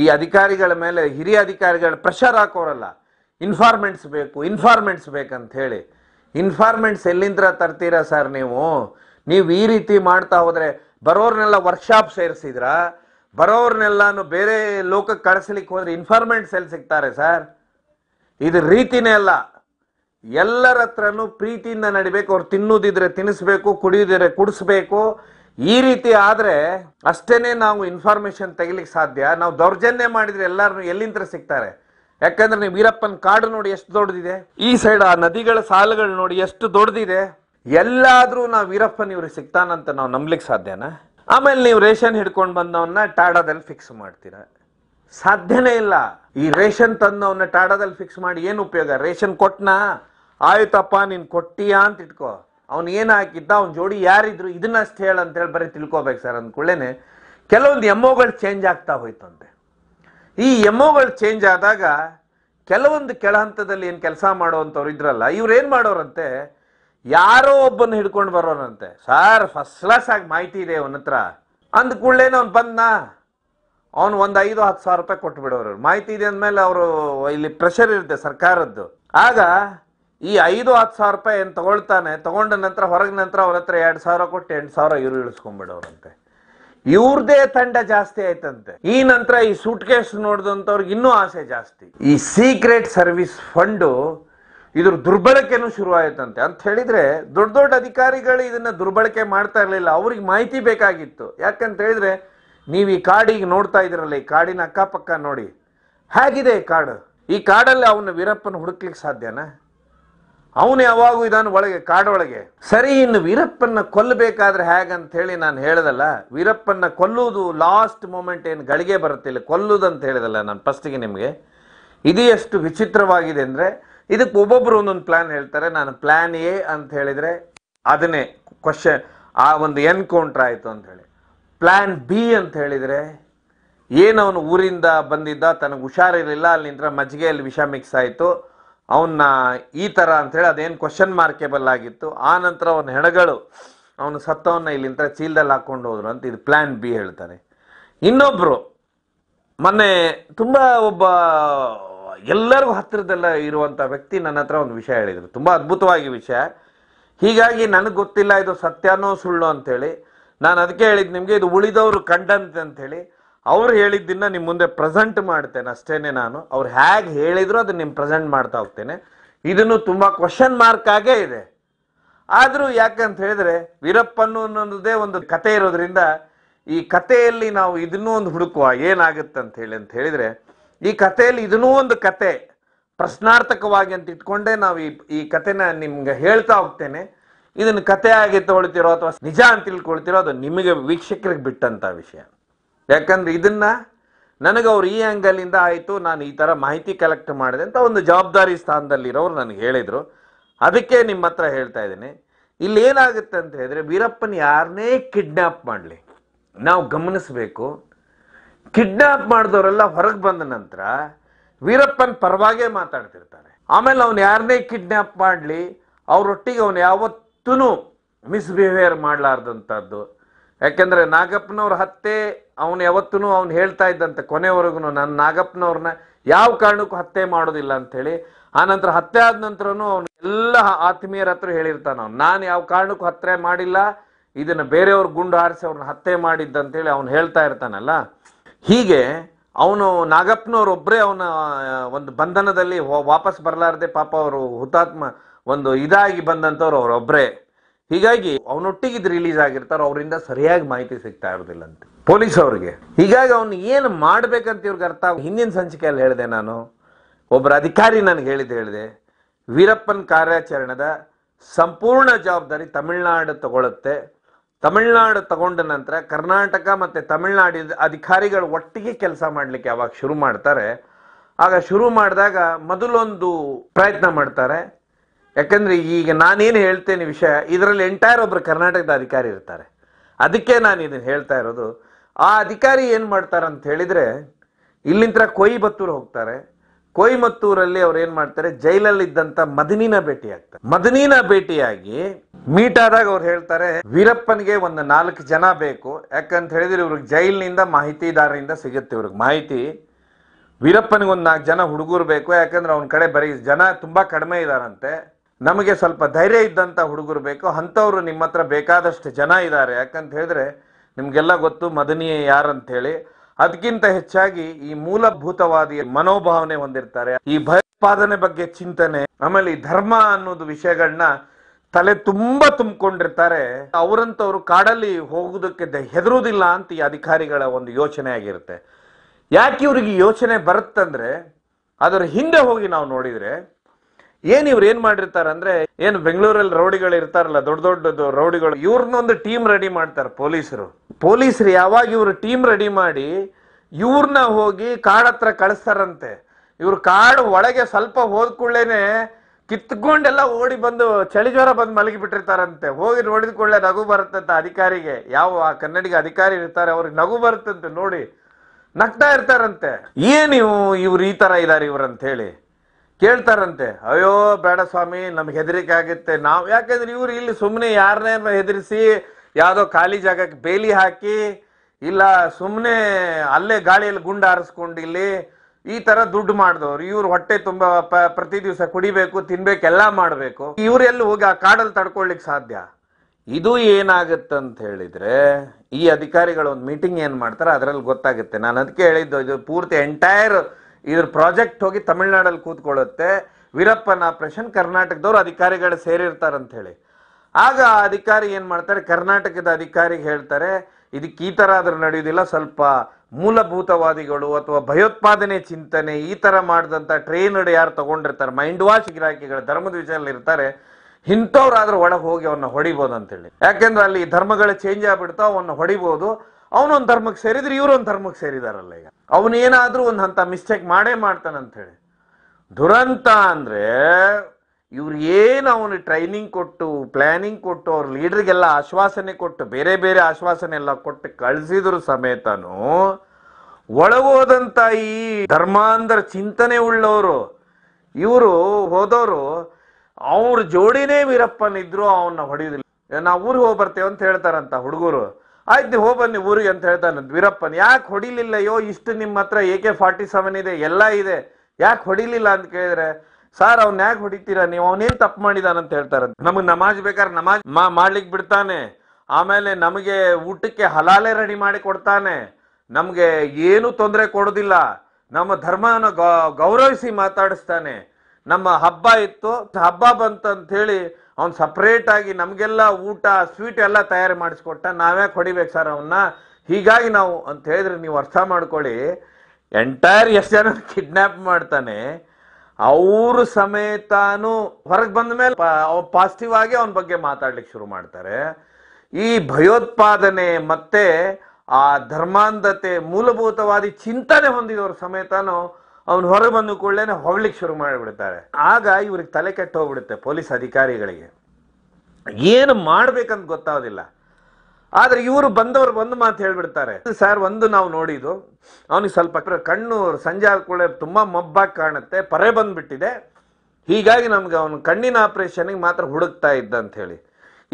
ಈ ಅಧಿಕಾರಿಗಳ ಮೇಲೆ ಹಿರಿಯ ಅಧಿಕಾರಿಗಳ ಪ್ರೆಷರ್ ಹಾಕೋರಲ್ಲ ಇನ್ಫಾರ್ಮೆಂಟ್ಸ್ ಬೇಕು ಇನ್ಫಾರ್ಮೆಂಟ್ಸ್ ಬೇಕಂತ ಹೇಳಿ ಇನ್ಫಾರ್ಮೆಂಟ್ಸ್ ಎಲ್ಲಿಂದ ತರ್ತೀರಾ ಸರ್ ನೀವು ನೀವು ಈ ರೀತಿ ಮಾಡ್ತಾ ಹೋದರೆ ಬರೋರ್ನೆಲ್ಲ ವರ್ಕ್ಶಾಪ್ ಸೇರಿಸಿದ್ರ ಬರೋರ್ನೆಲ್ಲಾನು ಬೇರೆ ಲೋಕಕ್ಕೆ ಕಳಿಸ್ಲಿಕ್ಕೆ ಹೋದ್ರೆ ಇನ್ಫಾರ್ಮೆಂಟ್ಸ್ ಎಲ್ಲಿ ಸಿಗ್ತಾರೆ ಸರ್ ಇದು ರೀತಿನೇ ಅಲ್ಲ ಎಲ್ಲರ ಹತ್ರನೂ ಪ್ರೀತಿಯಿಂದ ನಡಿಬೇಕು ಅವ್ರು ತಿನ್ನುದಿದ್ರೆ ತಿನ್ನಿಸ್ಬೇಕು ಕುಡಿಯೋದಿದ್ರೆ ಕುಡಿಸ್ಬೇಕು ಈ ರೀತಿ ಆದರೆ ಅಷ್ಟೇನೆ ನಾವು ಇನ್ಫಾರ್ಮೇಷನ್ ತೆಗಿಲಿಕ್ಕೆ ಸಾಧ್ಯ ನಾವು ದೌರ್ಜನ್ಯ ಮಾಡಿದರೆ ಎಲ್ಲರೂ ಎಲ್ಲಿಂದ್ರೆ ಸಿಗ್ತಾರೆ ಯಾಕಂದ್ರೆ ನೀವು ವೀರಪ್ಪನ ಕಾಡು ನೋಡಿ ಎಷ್ಟು ದೊಡ್ಡದಿದೆ ಈ ಸೈಡ್ ಆ ನದಿಗಳ ಸಾಲುಗಳು ನೋಡಿ ಎಷ್ಟು ದೊಡ್ಡದಿದೆ ಎಲ್ಲಾದರೂ ನಾವು ವೀರಪ್ಪನ ಇವ್ರಿಗೆ ಸಿಗ್ತಾನಂತ ನಾವು ನಂಬ್ಲಿಕ್ಕೆ ಸಾಧ್ಯನಾ ಆಮೇಲೆ ನೀವು ರೇಷನ್ ಹಿಡ್ಕೊಂಡು ಬಂದವನ್ನ ಟಾಡಾದಲ್ಲಿ ಫಿಕ್ಸ್ ಮಾಡ್ತೀರಾ ಸಾಧ್ಯನೇ ಇಲ್ಲ ಈ ರೇಷನ್ ತಂದವನ್ನ ಟಾಡಾದಲ್ಲಿ ಫಿಕ್ಸ್ ಮಾಡಿ ಏನು ಉಪಯೋಗ ರೇಷನ್ ಕೊಟ್ಟನಾ ಆಯ್ತಪ್ಪ ನೀನು ಕೊಟ್ಟಿಯಾ ಅಂತ ಇಟ್ಕೋ ಅವ್ನು ಏನು ಹಾಕಿದ್ದ ಅವ್ನ ಜೋಡಿ ಯಾರಿದ್ರು ಇದನ್ನಷ್ಟು ಅಂತ ಅಂತೇಳಿ ಬರೀ ತಿಳ್ಕೊಬೇಕು ಸರ್ ಅಂದ್ಕೊಳ್ಳೇನೆ ಕೆಲವೊಂದು ಎಮ್ಒಗಳು ಚೇಂಜ್ ಆಗ್ತಾ ಹೋಯ್ತಂತೆ ಈ ಎಮ್ಒಗಳು ಚೇಂಜ್ ಆದಾಗ ಕೆಲವೊಂದು ಕೆಳ ಹಂತದಲ್ಲಿ ಏನು ಕೆಲಸ ಮಾಡುವಂಥವ್ರು ಇದ್ರಲ್ಲ ಏನು ಮಾಡೋರಂತೆ ಯಾರೋ ಒಬ್ಬನ ಹಿಡ್ಕೊಂಡು ಬರೋರಂತೆ ಸರ್ ಫಸ್ಟ್ ಕ್ಲಾಸ್ ಆಗಿ ಮಾಹಿತಿ ಇದೆ ಅವನ ಹತ್ರ ಅಂದ ಕೂಡಲೇನೆ ಅವ್ನು ಬಂದ ಅವ್ನು ಒಂದು ಐದು ಹತ್ತು ಸಾವಿರ ರೂಪಾಯಿ ಕೊಟ್ಟು ಬಿಡೋರು ಮಾಹಿತಿ ಇದೆ ಅಂದಮೇಲೆ ಅವರು ಇಲ್ಲಿ ಪ್ರೆಷರ್ ಇರುತ್ತೆ ಸರ್ಕಾರದ್ದು ಆಗ ಈ ಐದು ಹತ್ತು ಸಾವಿರ ರೂಪಾಯಿ ಏನು ತಗೊಳ್ತಾನೆ ತಗೊಂಡ ನಂತರ ಹೊರಗೆ ನಂತರ ಅವ್ರ ಹತ್ರ ಎರಡು ಸಾವಿರ ಕೊಟ್ಟು ಎಂಟು ಸಾವಿರ ಇವರು ಇಳಿಸ್ಕೊಂಡ್ಬಿಡೋರಂತೆ ಇವ್ರದೇ ತಂಡ ಜಾಸ್ತಿ ಆಯ್ತಂತೆ ಈ ನಂತರ ಈ ಸೂಟ್ ಕೇಸ್ ನೋಡಿದಂಥವ್ರಿಗೆ ಇನ್ನೂ ಆಸೆ ಜಾಸ್ತಿ ಈ ಸೀಕ್ರೆಟ್ ಸರ್ವಿಸ್ ಫಂಡು ಇದ್ರ ದುರ್ಬಳಕೆನೂ ಶುರು ಆಯ್ತಂತೆ ಅಂತ ಹೇಳಿದ್ರೆ ದೊಡ್ಡ ದೊಡ್ಡ ಅಧಿಕಾರಿಗಳು ಇದನ್ನ ದುರ್ಬಳಕೆ ಮಾಡ್ತಾ ಇರಲಿಲ್ಲ ಅವ್ರಿಗೆ ಮಾಹಿತಿ ಬೇಕಾಗಿತ್ತು ಯಾಕಂತ ಹೇಳಿದ್ರೆ ನೀವು ಈ ಕಾಡಿಗೆ ನೋಡ್ತಾ ಇದ್ದೀರಲ್ಲ ಈ ಕಾಡಿನ ಅಕ್ಕಪಕ್ಕ ನೋಡಿ ಹೇಗಿದೆ ಈ ಕಾಡು ಈ ಕಾಡಲ್ಲಿ ಅವನ ವೀರಪ್ಪನ ಹುಡುಕ್ಲಿಕ್ಕೆ ಸಾಧ್ಯನಾ ಅವನು ಯಾವಾಗೂ ಇದನ್ನು ಒಳಗೆ ಕಾಡೊಳಗೆ ಸರಿ ಇನ್ನು ವೀರಪ್ಪನ್ನ ಕೊಲ್ಲಬೇಕಾದ್ರೆ ಹೇಗಂತ ಹೇಳಿ ನಾನು ಹೇಳದಲ್ಲ ವೀರಪ್ಪನ್ನ ಕೊಲ್ಲುವುದು ಲಾಸ್ಟ್ ಮೂಮೆಂಟ್ ಏನು ಗಳಿಗೆ ಬರುತ್ತಿಲ್ಲ ಅಂತ ಹೇಳಿದಲ್ಲ ನಾನು ಫಸ್ಟಿಗೆ ನಿಮಗೆ ಇದು ಎಷ್ಟು ವಿಚಿತ್ರವಾಗಿದೆ ಅಂದರೆ ಇದಕ್ಕೆ ಒಬ್ಬೊಬ್ಬರು ಒಂದೊಂದು ಪ್ಲ್ಯಾನ್ ಹೇಳ್ತಾರೆ ನಾನು ಪ್ಲ್ಯಾನ್ ಎ ಅಂತ ಹೇಳಿದರೆ ಅದನ್ನೇ ಕ್ವಶನ್ ಆ ಒಂದು ಎನ್ಕೌಂಟರ್ ಆಯಿತು ಅಂತ ಹೇಳಿ ಪ್ಲ್ಯಾನ್ ಬಿ ಅಂತ ಹೇಳಿದರೆ ಏನವನು ಊರಿಂದ ಬಂದಿದ್ದ ತನಗೆ ಹುಷಾರಿರಲಿಲ್ಲ ಅಲ್ಲಿ ಮಜ್ಜಿಗೆಯಲ್ಲಿ ವಿಷ ಮಿಕ್ಸ್ ಆಯಿತು ಅವನ್ನ ಈ ಥರ ಅಂಥೇಳಿ ಅದೇನು ಕ್ವಶನ್ ಮಾರ್ಕೆಬಲ್ ಆಗಿತ್ತು ಆ ನಂತರ ಅವನ ಹೆಣಗಳು ಅವನು ಸತ್ತವನ್ನ ಇಲ್ಲಿಂದ ಚೀಲದಲ್ಲಿ ಹಾಕ್ಕೊಂಡು ಹೋದ್ರು ಅಂತ ಇದು ಪ್ಲ್ಯಾನ್ ಬಿ ಹೇಳ್ತಾರೆ ಇನ್ನೊಬ್ಬರು ಮೊನ್ನೆ ತುಂಬ ಒಬ್ಬ ಎಲ್ಲರಿಗೂ ಹತ್ತಿರದಲ್ಲ ಇರುವಂಥ ವ್ಯಕ್ತಿ ನನ್ನ ಹತ್ರ ಒಂದು ವಿಷಯ ಹೇಳಿದರು ತುಂಬ ಅದ್ಭುತವಾಗಿ ವಿಷಯ ಹೀಗಾಗಿ ನನಗೆ ಗೊತ್ತಿಲ್ಲ ಇದು ಸತ್ಯನೋ ಸುಳ್ಳು ಅಂಥೇಳಿ ನಾನು ಅದಕ್ಕೆ ಹೇಳಿದ್ದು ನಿಮಗೆ ಇದು ಉಳಿದವರು ಕಂಡಂತೆ ಅಂಥೇಳಿ ಅವ್ರು ಹೇಳಿದ್ದನ್ನ ನಿಮ್ಮ ಮುಂದೆ ಪ್ರೆಸೆಂಟ್ ಮಾಡ್ತೇನೆ ಅಷ್ಟೇನೆ ನಾನು ಅವ್ರು ಹೇಗೆ ಹೇಳಿದ್ರು ಅದನ್ನ ನಿಮ್ಮ ಪ್ರೆಸೆಂಟ್ ಮಾಡ್ತಾ ಹೋಗ್ತೇನೆ ಇದನ್ನು ತುಂಬ ಕ್ವಶನ್ ಮಾರ್ಕ್ ಆಗೇ ಇದೆ ಆದರೂ ಯಾಕಂತ ಹೇಳಿದ್ರೆ ವೀರಪ್ಪನ್ನು ಅನ್ನೋದೇ ಒಂದು ಕತೆ ಇರೋದ್ರಿಂದ ಈ ಕಥೆಯಲ್ಲಿ ನಾವು ಇದನ್ನೂ ಒಂದು ಹುಡುಕುವ ಏನಾಗುತ್ತೆ ಅಂತ ಹೇಳಿ ಅಂತ ಹೇಳಿದ್ರೆ ಈ ಕಥೆಯಲ್ಲಿ ಇದನ್ನೂ ಒಂದು ಕತೆ ಪ್ರಶ್ನಾರ್ಥಕವಾಗಿ ಅಂತ ಇಟ್ಕೊಂಡೇ ನಾವು ಈ ಈ ಕಥೆನ ನಿಮ್ಗೆ ಹೇಳ್ತಾ ಹೋಗ್ತೇನೆ ಇದನ್ನು ಕತೆ ಆಗಿ ತಗೊಳ್ತಿರೋ ಅಥವಾ ನಿಜ ಅಂತ ತಿಳ್ಕೊಳ್ತಿರೋ ಅದು ನಿಮಗೆ ವೀಕ್ಷಕರಿಗೆ ಬಿಟ್ಟಂತ ವಿಷಯ ಯಾಕಂದ್ರೆ ಇದನ್ನ ನನಗೆ ಅವ್ರು ಈ ಆ್ಯಂಗಲಿಂದ ಆಯಿತು ನಾನು ಈ ಥರ ಮಾಹಿತಿ ಕಲೆಕ್ಟ್ ಮಾಡಿದೆ ಅಂತ ಒಂದು ಜವಾಬ್ದಾರಿ ಸ್ಥಾನದಲ್ಲಿರೋರು ನನಗೆ ಹೇಳಿದರು ಅದಕ್ಕೆ ನಿಮ್ಮ ಹತ್ರ ಹೇಳ್ತಾ ಇದ್ದೀನಿ ಇಲ್ಲಿ ಏನಾಗುತ್ತೆ ಅಂತ ಹೇಳಿದ್ರೆ ವೀರಪ್ಪನ್ ಯಾರನ್ನೇ ಕಿಡ್ನ್ಯಾಪ್ ಮಾಡಲಿ ನಾವು ಗಮನಿಸಬೇಕು ಕಿಡ್ನ್ಯಾಪ್ ಮಾಡಿದವರೆಲ್ಲ ಹೊರಗೆ ಬಂದ ನಂತರ ವೀರಪ್ಪನ ಪರವಾಗೇ ಮಾತಾಡ್ತಿರ್ತಾರೆ ಆಮೇಲೆ ಅವ್ನು ಯಾರನ್ನೇ ಕಿಡ್ನ್ಯಾಪ್ ಮಾಡಲಿ ಅವ್ರೊಟ್ಟಿಗೆ ಅವನು ಯಾವತ್ತೂ ಮಿಸ್ಬಿಹೇವಿಯರ್ ಮಾಡಲಾರ್ದಂಥದ್ದು ಯಾಕೆಂದ್ರೆ ನಾಗಪ್ಪನವ್ರ ಹತ್ತೆ ಅವನು ಯಾವತ್ತೂ ಅವ್ನು ಹೇಳ್ತಾ ಇದ್ದಂತೆ ಕೊನೆವರೆಗೂ ನಾನು ನಾಗಪ್ಪನವ್ರನ್ನ ಯಾವ ಕಾರಣಕ್ಕೂ ಹತ್ಯೆ ಮಾಡೋದಿಲ್ಲ ಅಂತೇಳಿ ಆ ನಂತರ ಹತ್ಯೆ ಆದ ನಂತರನು ಅವನು ಎಲ್ಲ ಆತ್ಮೀಯರ ಹತ್ರ ಹೇಳಿರ್ತಾನ ಅವ್ನು ನಾನು ಯಾವ ಕಾರಣಕ್ಕೂ ಹತ್ಯೆ ಮಾಡಿಲ್ಲ ಇದನ್ನ ಬೇರೆಯವ್ರ ಗುಂಡು ಹಾರಿಸಿ ಅವ್ರನ್ನ ಹತ್ಯೆ ಮಾಡಿದ್ದಂತೇಳಿ ಅವ್ನು ಹೇಳ್ತಾ ಇರ್ತಾನಲ್ಲ ಹೀಗೆ ಅವನು ಒಬ್ಬರೇ ಅವನ ಒಂದು ಬಂಧನದಲ್ಲಿ ವಾಪಸ್ ಬರಲಾರದೆ ಪಾಪ ಅವರು ಹುತಾತ್ಮ ಒಂದು ಇದಾಗಿ ಬಂದಂಥವ್ರು ಅವರೊಬ್ಬರೇ ಹೀಗಾಗಿ ಅವನೊಟ್ಟಿಗೆ ಇದು ರಿಲೀಸ್ ಆಗಿರ್ತಾರೋ ಅವರಿಂದ ಸರಿಯಾಗಿ ಮಾಹಿತಿ ಸಿಗ್ತಾ ಇರೋದಿಲ್ಲ ಅಂತ ಪೊಲೀಸ್ ಅವರಿಗೆ ಹೀಗಾಗಿ ಅವನು ಏನು ಮಾಡ್ಬೇಕಂತ ಇವ್ರಿಗೆ ಅರ್ಥ ಹಿಂದಿನ ಸಂಚಿಕೆಯಲ್ಲಿ ಹೇಳಿದೆ ನಾನು ಒಬ್ಬರ ಅಧಿಕಾರಿ ನನಗೆ ಹೇಳಿದ್ದು ಹೇಳಿದೆ ವೀರಪ್ಪನ್ ಕಾರ್ಯಾಚರಣೆದ ಸಂಪೂರ್ಣ ಜವಾಬ್ದಾರಿ ತಮಿಳ್ನಾಡು ತಗೊಳ್ಳುತ್ತೆ ತಮಿಳ್ನಾಡು ತಗೊಂಡ ನಂತರ ಕರ್ನಾಟಕ ಮತ್ತು ತಮಿಳ್ನಾಡಿನ ಅಧಿಕಾರಿಗಳು ಒಟ್ಟಿಗೆ ಕೆಲಸ ಮಾಡಲಿಕ್ಕೆ ಯಾವಾಗ ಶುರು ಮಾಡ್ತಾರೆ ಆಗ ಶುರು ಮಾಡಿದಾಗ ಮೊದಲೊಂದು ಪ್ರಯತ್ನ ಮಾಡ್ತಾರೆ ಯಾಕಂದ್ರೆ ಈಗ ನಾನೇನು ಹೇಳ್ತೇನೆ ವಿಷಯ ಇದರಲ್ಲಿ ಎಂಟೈರ್ ಒಬ್ಬರು ಕರ್ನಾಟಕದ ಅಧಿಕಾರಿ ಇರ್ತಾರೆ ಅದಕ್ಕೆ ನಾನು ಇದನ್ನು ಹೇಳ್ತಾ ಇರೋದು ಆ ಅಧಿಕಾರಿ ಏನು ಮಾಡ್ತಾರೆ ಅಂತ ಹೇಳಿದರೆ ಇಲ್ಲಿಂದ ಕೊಯಿಬತ್ತೂರು ಹೋಗ್ತಾರೆ ಕೊಯಿಮತ್ತೂರಲ್ಲಿ ಅವ್ರು ಏನು ಮಾಡ್ತಾರೆ ಜೈಲಲ್ಲಿದ್ದಂಥ ಮದನಿನ ಭೇಟಿಯಾಗ್ತಾರೆ ಮದನಿನ ಭೇಟಿಯಾಗಿ ಮೀಟ್ ಆದಾಗ ಅವ್ರು ಹೇಳ್ತಾರೆ ವೀರಪ್ಪನಿಗೆ ಒಂದು ನಾಲ್ಕು ಜನ ಬೇಕು ಯಾಕಂತ ಹೇಳಿದ್ರೆ ಇವ್ರಿಗೆ ಜೈಲಿನಿಂದ ಮಾಹಿತಿದಾರರಿಂದ ಸಿಗುತ್ತೆ ಇವ್ರಿಗೆ ಮಾಹಿತಿ ವೀರಪ್ಪನಿಗೆ ಒಂದು ನಾಲ್ಕು ಜನ ಹುಡುಗರು ಬೇಕು ಯಾಕಂದ್ರೆ ಅವನ ಕಡೆ ಬರೀ ಜನ ತುಂಬ ಕಡಿಮೆ ಇದ್ದಾರಂತೆ ನಮಗೆ ಸ್ವಲ್ಪ ಧೈರ್ಯ ಇದ್ದಂಥ ಹುಡುಗರು ಬೇಕು ಅಂಥವ್ರು ನಿಮ್ಮ ಹತ್ರ ಬೇಕಾದಷ್ಟು ಜನ ಇದ್ದಾರೆ ಯಾಕಂತ ಹೇಳಿದ್ರೆ ನಿಮಗೆಲ್ಲ ಗೊತ್ತು ಮದನಿಯೇ ಯಾರಂಥೇಳಿ ಅದಕ್ಕಿಂತ ಹೆಚ್ಚಾಗಿ ಈ ಮೂಲಭೂತವಾದಿ ಮನೋಭಾವನೆ ಹೊಂದಿರ್ತಾರೆ ಈ ಭಯೋತ್ಪಾದನೆ ಬಗ್ಗೆ ಚಿಂತನೆ ಆಮೇಲೆ ಈ ಧರ್ಮ ಅನ್ನೋದು ವಿಷಯಗಳನ್ನ ತಲೆ ತುಂಬಾ ತುಂಬಿಕೊಂಡಿರ್ತಾರೆ ಅವರಂತವ್ರು ಕಾಡಲ್ಲಿ ಹೋಗೋದಕ್ಕೆ ಹೆದರುವುದಿಲ್ಲ ಅಂತ ಈ ಅಧಿಕಾರಿಗಳ ಒಂದು ಯೋಚನೆ ಆಗಿರುತ್ತೆ ಯಾಕೆ ಇವ್ರಿಗೆ ಯೋಚನೆ ಬರುತ್ತಂದ್ರೆ ಅದರ ಹಿಂದೆ ಹೋಗಿ ನಾವು ನೋಡಿದ್ರೆ ಏನ್ ಇವ್ರು ಏನ್ ಮಾಡಿರ್ತಾರೆ ಅಂದ್ರೆ ಏನ್ ಬೆಂಗಳೂರಲ್ಲಿ ರೌಡಿಗಳು ಇರ್ತಾರಲ್ಲ ದೊಡ್ಡ ದೊಡ್ಡದು ರೌಡಿಗಳು ಇವ್ರನ್ನೊಂದು ಟೀಮ್ ರೆಡಿ ಮಾಡ್ತಾರೆ ಪೊಲೀಸರು ಪೊಲೀಸರು ಯಾವಾಗ ಇವರು ಟೀಮ್ ರೆಡಿ ಮಾಡಿ ಇವ್ರನ್ನ ಹೋಗಿ ಕಾಡ್ ಹತ್ರ ಕಳಿಸ್ತಾರಂತೆ ಇವ್ರು ಕಾಡು ಒಳಗೆ ಸ್ವಲ್ಪ ಹೋದ್ಕೊಳ್ಳೇನೆ ಕಿತ್ಕೊಂಡೆಲ್ಲ ಓಡಿ ಬಂದು ಚಳಿ ಜ್ವರ ಬಂದು ಮಲಗಿ ಬಿಟ್ಟಿರ್ತಾರಂತೆ ಹೋಗಿ ನೋಡಿದ ಕೂಡಲೇ ನಗು ಬರುತ್ತಂತೆ ಅಧಿಕಾರಿಗೆ ಯಾವ ಆ ಕನ್ನಡಿಗ ಅಧಿಕಾರಿ ಇರ್ತಾರೆ ಅವ್ರಿಗೆ ನಗು ಬರುತ್ತಂತೆ ನೋಡಿ ನಗ್ತಾ ಇರ್ತಾರಂತೆ ಏನ್ ಇವು ಇವ್ರು ಈ ತರ ಇದಾರೆ ಇವ್ರಂತ ಹೇಳಿ ಕೇಳ್ತಾರಂತೆ ಅಯ್ಯೋ ಬೇಡ ಸ್ವಾಮಿ ನಮ್ಗೆ ಹೆದರಿಕೆ ಆಗುತ್ತೆ ನಾವು ಯಾಕಂದ್ರೆ ಇವ್ರು ಇಲ್ಲಿ ಸುಮ್ಮನೆ ಯಾರನ್ನ ಹೆದರಿಸಿ ಯಾವುದೋ ಖಾಲಿ ಜಾಗಕ್ಕೆ ಬೇಲಿ ಹಾಕಿ ಇಲ್ಲ ಸುಮ್ಮನೆ ಅಲ್ಲೇ ಗಾಳಿಯಲ್ಲಿ ಗುಂಡು ಹಾರಿಸ್ಕೊಂಡು ಇಲ್ಲಿ ಈ ತರ ದುಡ್ಡು ಮಾಡಿದವ್ರು ಇವ್ರು ಹೊಟ್ಟೆ ತುಂಬಾ ಪ್ರತಿ ದಿವಸ ಕುಡಿಬೇಕು ತಿನ್ಬೇಕು ಎಲ್ಲ ಮಾಡಬೇಕು ಇವರೆಲ್ಲ ಹೋಗಿ ಆ ಕಾಡಲ್ಲಿ ತಡ್ಕೊಳ್ಲಿಕ್ಕೆ ಸಾಧ್ಯ ಇದು ಏನಾಗತ್ತಂತ ಹೇಳಿದ್ರೆ ಈ ಅಧಿಕಾರಿಗಳು ಒಂದು ಮೀಟಿಂಗ್ ಏನು ಮಾಡ್ತಾರೆ ಅದರಲ್ಲಿ ಗೊತ್ತಾಗುತ್ತೆ ನಾನು ಅದಕ್ಕೆ ಹೇಳಿದ್ದು ಇದು ಪೂರ್ತಿ ಎಂಟೈರ್ ಇದ್ರ ಪ್ರಾಜೆಕ್ಟ್ ಹೋಗಿ ತಮಿಳ್ನಾಡಲ್ಲಿ ಕೂತ್ಕೊಳ್ಳುತ್ತೆ ವೀರಪ್ಪನ ಆಪರೇಷನ್ ಕರ್ನಾಟಕದವ್ರು ಅಧಿಕಾರಿಗಳು ಸೇರಿರ್ತಾರಂತ ಹೇಳಿ ಆಗ ಅಧಿಕಾರಿ ಏನು ಮಾಡ್ತಾರೆ ಕರ್ನಾಟಕದ ಅಧಿಕಾರಿಗೆ ಹೇಳ್ತಾರೆ ಇದಕ್ಕೆ ಈ ಥರ ಆದ್ರೂ ನಡೆಯೋದಿಲ್ಲ ಸ್ವಲ್ಪ ಮೂಲಭೂತವಾದಿಗಳು ಅಥವಾ ಭಯೋತ್ಪಾದನೆ ಚಿಂತನೆ ಈ ಥರ ಮಾಡಿದಂಥ ಟ್ರೈನಡ್ ಯಾರು ತಗೊಂಡಿರ್ತಾರೆ ಮೈಂಡ್ ವಾಶ್ ಗಿರಾಕಿಗಳು ಧರ್ಮದ ವಿಷಯದಲ್ಲಿ ಇರ್ತಾರೆ ಇಂಥವ್ರಾದ್ರೂ ಒಳಗೆ ಹೋಗಿ ಅವನ್ನ ಹೊಡಿಬೋದು ಅಂತೇಳಿ ಯಾಕೆಂದ್ರೆ ಅಲ್ಲಿ ಧರ್ಮಗಳು ಚೇಂಜ್ ಆಗ್ಬಿಡ್ತಾವ ಅವನ್ನ ಹೊಡಿಬೋದು ಅವನೊಂದು ಧರ್ಮಕ್ಕೆ ಸೇರಿದ್ರೆ ಒಂದ್ ಧರ್ಮಕ್ಕೆ ಸೇರಿದಾರಲ್ಲ ಈಗ ಅವನೇನಾದರೂ ಒಂದು ಹಂತ ಮಿಸ್ಟೇಕ್ ಮಾಡೇ ಹೇಳಿ ದುರಂತ ಅಂದರೆ ಇವ್ರು ಏನು ಅವನು ಟ್ರೈನಿಂಗ್ ಕೊಟ್ಟು ಪ್ಲ್ಯಾನಿಂಗ್ ಕೊಟ್ಟು ಅವ್ರ ಲೀಡ್ರಿಗೆಲ್ಲ ಆಶ್ವಾಸನೆ ಕೊಟ್ಟು ಬೇರೆ ಬೇರೆ ಆಶ್ವಾಸನೆ ಎಲ್ಲ ಕೊಟ್ಟು ಕಳಿಸಿದ್ರು ಸಮೇತನು ಒಳಗೋದಂಥ ಈ ಧರ್ಮಾಂಧರ ಚಿಂತನೆ ಉಳ್ಳವರು ಇವರು ಹೋದವರು ಅವ್ರ ಜೋಡಿನೇ ವೀರಪ್ಪನಿದ್ರು ಅವನ್ನ ಹೊಡೆಯೋದಿಲ್ಲ ನಾವು ಊರಿಗೆ ಹೋಗಿ ಬರ್ತೇವೆ ಅಂತ ಹೇಳ್ತಾರಂತ ಹುಡುಗರು ಆಯ್ತು ನೀವು ಹೋಗ್ಬನ್ನಿ ಊರಿಗೆ ಅಂತ ಹೇಳ್ತಾನೆ ವೀರಪ್ಪನ್ ಯಾಕೆ ಹೊಡಿಲಿಲ್ಲ ಅಯ್ಯೋ ಇಷ್ಟು ನಿಮ್ಮ ಹತ್ರ ಎ ಕೆ ಫಾರ್ಟಿ ಸೆವೆನ್ ಇದೆ ಎಲ್ಲ ಇದೆ ಯಾಕೆ ಹೊಡಿಲಿಲ್ಲ ಅಂತ ಕೇಳಿದ್ರೆ ಸರ್ ಅವ್ನ ಯಾಕೆ ಹೊಡಿತೀರಾ ನೀವು ಅವನೇನ್ ತಪ್ಪು ಮಾಡಿದಾನಂತ ಹೇಳ್ತಾರೆ ನಮಗ್ ನಮಾಜ್ ಬೇಕಾದ್ರೆ ನಮಾಜ್ ಮಾ ಮಾಡ್ಲಿಕ್ಕೆ ಬಿಡ್ತಾನೆ ಆಮೇಲೆ ನಮಗೆ ಊಟಕ್ಕೆ ಹಲಾಲೆ ರೆಡಿ ಮಾಡಿ ಕೊಡ್ತಾನೆ ನಮಗೆ ಏನು ತೊಂದರೆ ಕೊಡೋದಿಲ್ಲ ನಮ್ಮ ಧರ್ಮವನ್ನು ಗೌರವಿಸಿ ಮಾತಾಡಿಸ್ತಾನೆ ನಮ್ಮ ಹಬ್ಬ ಇತ್ತು ಹಬ್ಬ ಬಂತಂತ ಹೇಳಿ ಅವ್ನು ಸಪ್ರೇಟಾಗಿ ನಮಗೆಲ್ಲ ಊಟ ಸ್ವೀಟ್ ಎಲ್ಲ ತಯಾರಿ ಮಾಡಿಸ್ಕೊಟ್ಟ ನಾವೇ ಕೊಡಿಬೇಕು ಸರ್ ಅವನ್ನ ಹೀಗಾಗಿ ನಾವು ಅಂತ ಹೇಳಿದ್ರೆ ನೀವು ಅರ್ಥ ಮಾಡ್ಕೊಳ್ಳಿ ಎಂಟೈರ್ ಎಷ್ಟು ಜನ ಕಿಡ್ನ್ಯಾಪ್ ಮಾಡ್ತಾನೆ ಅವರು ಸಮೇತಾನು ಹೊರಗೆ ಬಂದ ಮೇಲೆ ಪಾಸಿಟಿವ್ ಆಗಿ ಅವನ ಬಗ್ಗೆ ಮಾತಾಡ್ಲಿಕ್ಕೆ ಶುರು ಮಾಡ್ತಾರೆ ಈ ಭಯೋತ್ಪಾದನೆ ಮತ್ತೆ ಆ ಧರ್ಮಾಂಧತೆ ಮೂಲಭೂತವಾದಿ ಚಿಂತನೆ ಹೊಂದಿದವರು ಸಮೇತನು ಅವನು ಹೊರಗೆ ಬಂದು ಕೂಡಲೇ ಹೊಗಳಿಕ್ ಶುರು ಮಾಡಿಬಿಡ್ತಾರೆ ಆಗ ಇವ್ರಿಗೆ ತಲೆ ಕೆಟ್ಟು ಹೋಗ್ಬಿಡುತ್ತೆ ಪೊಲೀಸ್ ಅಧಿಕಾರಿಗಳಿಗೆ ಏನು ಮಾಡ್ಬೇಕಂತ ಗೊತ್ತಾಗೋದಿಲ್ಲ ಆದ್ರೆ ಇವರು ಬಂದವರು ಬಂದು ಮಾತು ಹೇಳ್ಬಿಡ್ತಾರೆ ಸರ್ ಒಂದು ನಾವು ನೋಡಿದ್ದು ಅವನಿಗೆ ಸ್ವಲ್ಪ ಕಣ್ಣು ಸಂಜೆ ಆದ ಕೂಡ ತುಂಬ ಮಬ್ಬಾಗಿ ಕಾಣುತ್ತೆ ಪರೇ ಬಂದ್ಬಿಟ್ಟಿದೆ ಹೀಗಾಗಿ ನಮ್ಗೆ ಅವನು ಕಣ್ಣಿನ ಆಪರೇಷನ್ಗೆ ಮಾತ್ರ ಹುಡುಕ್ತಾ ಇದ್ದ ಅಂತ ಹೇಳಿ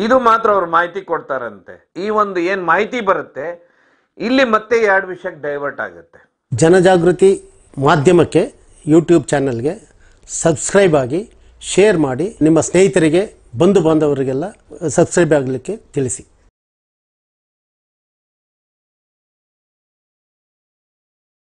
ಇದು ಮಾತ್ರ ಅವ್ರು ಮಾಹಿತಿ ಕೊಡ್ತಾರಂತೆ ಈ ಒಂದು ಏನು ಮಾಹಿತಿ ಬರುತ್ತೆ ಇಲ್ಲಿ ಮತ್ತೆ ಎರಡು ವಿಷಯಕ್ಕೆ ಡೈವರ್ಟ್ ಆಗುತ್ತೆ ಜನಜಾಗೃತಿ ಮಾಧ್ಯಮಕ್ಕೆ ಯೂಟ್ಯೂಬ್ ಚಾನಲ್ಗೆ ಸಬ್ಸ್ಕ್ರೈಬ್ ಆಗಿ ಶೇರ್ ಮಾಡಿ ನಿಮ್ಮ ಸ್ನೇಹಿತರಿಗೆ ಬಂಧು ಬಾಂಧವರಿಗೆಲ್ಲ ಸಬ್ಸ್ಕ್ರೈಬ್ ಆಗಲಿಕ್ಕೆ ತಿಳಿಸಿ